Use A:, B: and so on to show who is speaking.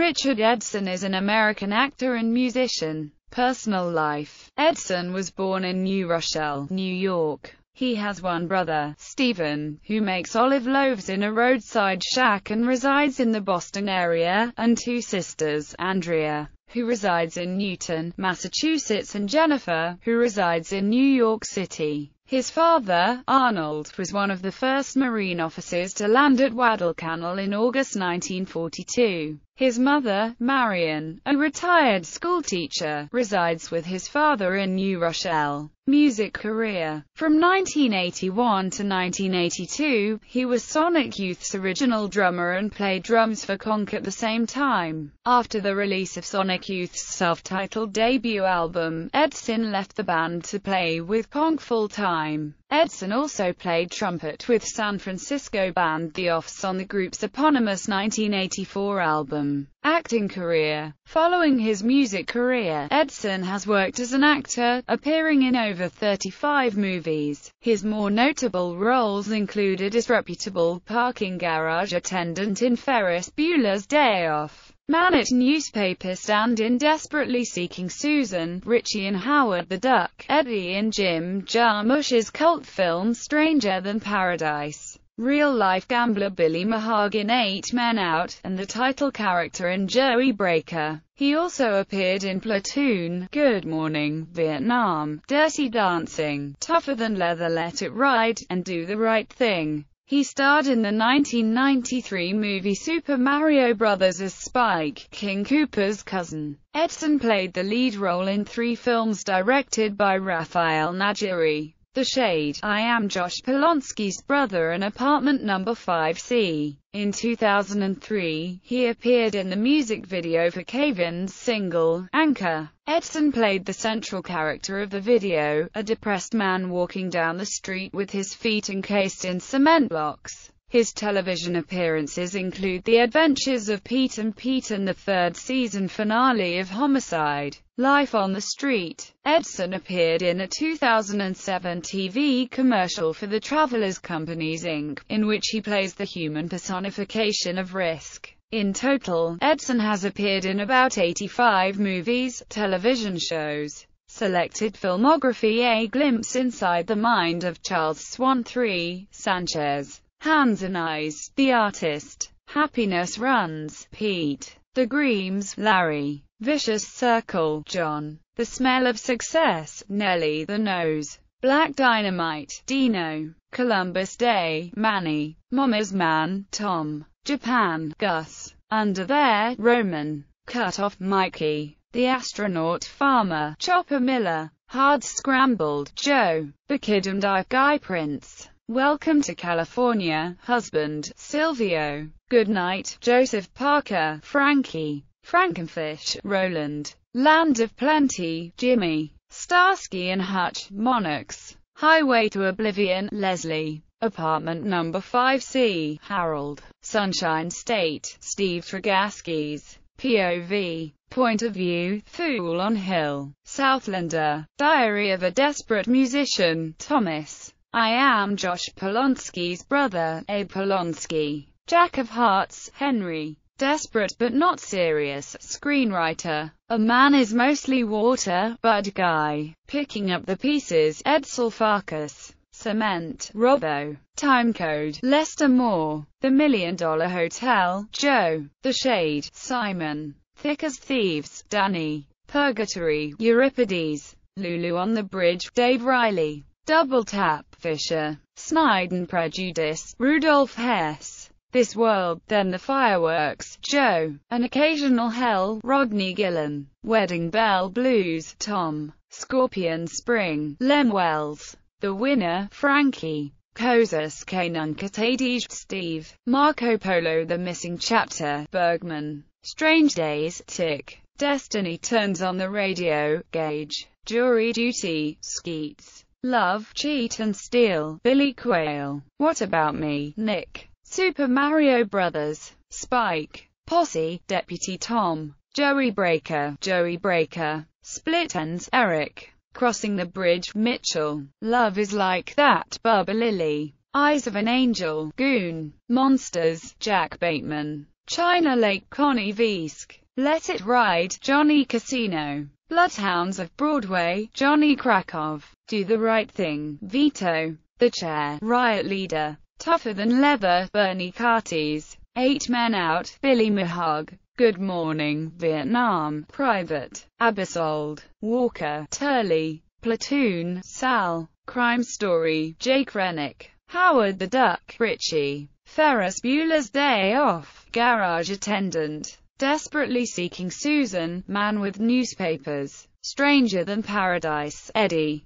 A: Richard Edson is an American actor and musician. Personal life Edson was born in New Rochelle, New York. He has one brother, Stephen, who makes olive loaves in a roadside shack and resides in the Boston area, and two sisters, Andrea, who resides in Newton, Massachusetts and Jennifer, who resides in New York City. His father, Arnold, was one of the first Marine officers to land at Guadalcanal in August 1942. His mother, Marion, a retired schoolteacher, resides with his father in New Rochelle. Music career From 1981 to 1982, he was Sonic Youth's original drummer and played drums for Conk at the same time. After the release of Sonic Youth's self-titled debut album, Edson left the band to play with Conk full-time. Edson also played trumpet with San Francisco band The Offs on the group's eponymous 1984 album. Acting career Following his music career, Edson has worked as an actor, appearing in over 35 movies. His more notable roles include a disreputable parking garage attendant in Ferris Bueller's Day Off. Manet newspaper stand-in desperately seeking Susan, Richie and Howard the Duck, Eddie and Jim Jarmusch's cult film Stranger Than Paradise, real-life gambler Billy Mahagan Eight Men Out, and the title character in Joey Breaker. He also appeared in Platoon, Good Morning, Vietnam, Dirty Dancing, Tougher Than Leather Let It Ride, and Do the Right Thing. He starred in the 1993 movie Super Mario Bros. as Spike, King Cooper's cousin. Edson played the lead role in three films directed by Raphael Najiri. The Shade, I Am Josh Polonsky's brother and apartment number 5C. In 2003, he appeared in the music video for Kavin's single, Anchor. Edson played the central character of the video, a depressed man walking down the street with his feet encased in cement blocks. His television appearances include The Adventures of Pete and Pete and the third season finale of Homicide, Life on the Street. Edson appeared in a 2007 TV commercial for the Travelers Companies Inc., in which he plays the human personification of risk. In total, Edson has appeared in about 85 movies, television shows, Selected filmography A Glimpse Inside the Mind of Charles Swan III, Sanchez Hands and Eyes, The Artist, Happiness Runs, Pete, The Greams, Larry, Vicious Circle, John, The Smell of Success, Nellie, The Nose, Black Dynamite, Dino, Columbus Day, Manny, Mama's Man, Tom, Japan, Gus, Under There, Roman, Cut Off, Mikey, The Astronaut Farmer, Chopper Miller, Hard Scrambled, Joe, The Kid and I, Guy Prince, Welcome to California, husband, Silvio. Good night, Joseph Parker, Frankie, Frankenfish, Roland, Land of Plenty, Jimmy, Starsky and Hutch, Monarchs, Highway to Oblivion, Leslie, Apartment Number 5C, Harold, Sunshine State, Steve Tragaskis, POV, Point of View, Fool on Hill, Southlander, Diary of a Desperate Musician, Thomas, I am Josh Polonsky's brother, A Polonsky, Jack of Hearts, Henry, desperate but not serious, screenwriter, a man is mostly water, Bud Guy, picking up the pieces, Edsel Farkas, Cement, Robo. Timecode, Lester Moore, The Million Dollar Hotel, Joe, The Shade, Simon, Thick as Thieves, Danny, Purgatory, Euripides, Lulu on the Bridge, Dave Riley, Double Tap, Fisher, Snyden Prejudice, Rudolf Hess, This World, Then the Fireworks, Joe, An Occasional Hell, Rodney Gillen, Wedding Bell Blues, Tom, Scorpion Spring, Lem Wells, The Winner, Frankie, Kozas Kanunkatadij, Steve, Marco Polo The Missing Chapter, Bergman, Strange Days, Tick, Destiny Turns on the Radio, Gage, Jury Duty, Skeets, Love, Cheat and Steal, Billy Quayle. What About Me, Nick, Super Mario Bros., Spike, Posse, Deputy Tom, Joey Breaker, Joey Breaker, Split Ends, Eric, Crossing the Bridge, Mitchell, Love is Like That, Bubba Lily, Eyes of an Angel, Goon, Monsters, Jack Bateman, China Lake Connie Visk, Let It Ride, Johnny Casino, Bloodhounds of Broadway, Johnny Krakow, Do the Right Thing, Vito, The Chair, Riot Leader, Tougher Than Leather, Bernie Cartes, Eight Men Out, Billy Mahog, Good Morning, Vietnam, Private, Abisold, Walker, Turley, Platoon, Sal, Crime Story, Jake Rennick, Howard the Duck, Richie, Ferris Bueller's Day Off, Garage Attendant, Desperately Seeking Susan, Man with Newspapers, Stranger Than Paradise, Eddie.